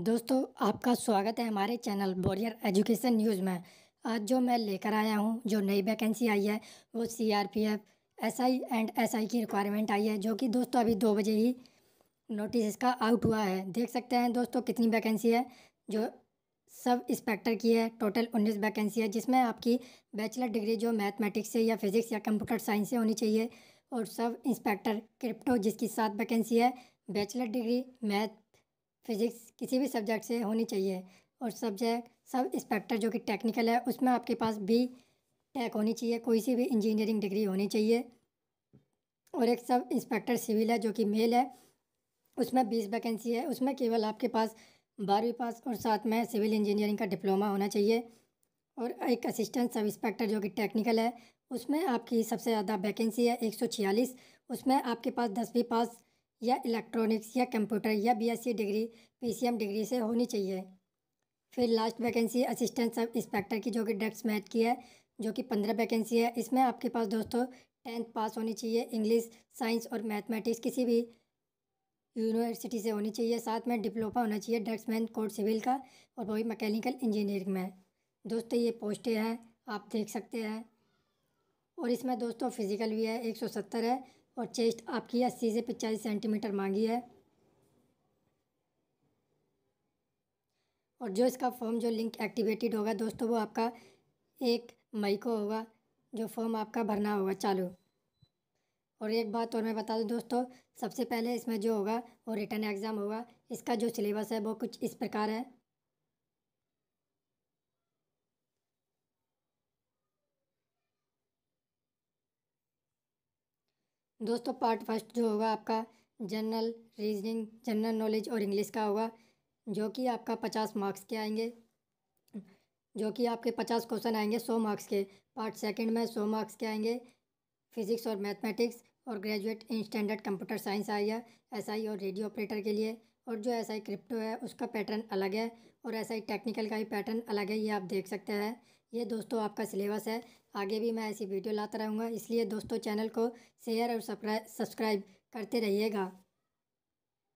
दोस्तों आपका स्वागत है हमारे चैनल बॉरियर एजुकेशन न्यूज़ में आज जो मैं लेकर आया हूँ जो नई वैकेंसी आई है वो C R P F S I and S I की रिक्वायरमेंट आई है जो कि दोस्तों अभी दो बजे ही नोटिस इसका आउट हुआ है देख सकते हैं दोस्तों कितनी वैकेंसी है जो सब इंस्पेक्टर की है टोटल उन्नीस वैकेंसी है जिसमें आपकी बैचलर डिग्री जो मैथमेटिक्स से या फिज़िक्स या कंप्यूटर साइंस से होनी चाहिए और सब इंस्पेक्टर क्रिप्टो जिसकी सात वैकेंसी है बैचलर डिग्री मैथ फिज़िक्स किसी भी सब्जेक्ट से होनी चाहिए और सब्जेक्ट सब इंस्पेक्टर जो कि टेक्निकल है उसमें आपके पास बी टेक होनी चाहिए कोई सी भी इंजीनियरिंग डिग्री होनी चाहिए और एक सब इंस्पेक्टर सिविल है जो कि मेल है उसमें बीस वैकेंसी है उसमें केवल आपके पास बारहवीं पास और साथ में सिविल इंजीनियरिंग का डिप्लोमा होना चाहिए और एक असिस्टेंट सब इंस्पेक्टर जो कि टेक्निकल है उसमें आपकी सबसे ज़्यादा वैकेंसी है एक सौ छियालीस उसमें आपके पास दसवीं पास या इलेक्ट्रॉनिक्स या कंप्यूटर या बीएससी डिग्री पीसीएम डिग्री से होनी चाहिए फिर last vacancy assistant sub inspector की जो कि डेप्स मैथ की है जो कि पंद्रह वैकेंसी है इसमें आपके पास दोस्तों टेंथ पास होनी चाहिए इंग्लिश साइंस और मैथमेटिक्स किसी भी यूनिवर्सिटी से होनी चाहिए साथ में डिप्लोमा होना चाहिए मैन कोर्ट सिविल का और वही मैकेनिकल इंजीनियरिंग में दोस्तों ये पोस्टें हैं आप देख सकते हैं और इसमें दोस्तों फिज़िकल भी है एक सौ सत्तर है और चेस्ट आपकी अस्सी से पचास सेंटीमीटर मांगी है और जो इसका फॉर्म जो लिंक एक्टिवेटेड होगा दोस्तों वो आपका एक मई को होगा जो फॉर्म आपका भरना होगा चालू और एक बात और मैं बता दूं दोस्तों सबसे पहले इसमें जो होगा वो रिटर्न एग्ज़ाम होगा इसका जो सिलेबस है वो कुछ इस प्रकार है दोस्तों पार्ट फर्स्ट जो होगा आपका जनरल रीजनिंग जनरल नॉलेज और इंग्लिश का होगा जो कि आपका पचास मार्क्स के आएंगे जो कि आपके पचास क्वेश्चन आएंगे सौ मार्क्स के पार्ट सेकंड में सौ मार्क्स के आएंगे फिजिक्स और मैथमेटिक्स और graduate in standard computer science आ गया एस आई और रेडियो ऑपरेटर के लिए और जो एस आई क्रिप्टो है उसका पैटर्न अलग है और एस आई टेक्निकल का भी पैटर्न अलग है ये आप देख सकते हैं ये दोस्तों आपका सिलेबस है आगे भी मैं ऐसी वीडियो लाता रहूँगा इसलिए दोस्तों चैनल को शेयर और सब्सक्राइब करते रहिएगा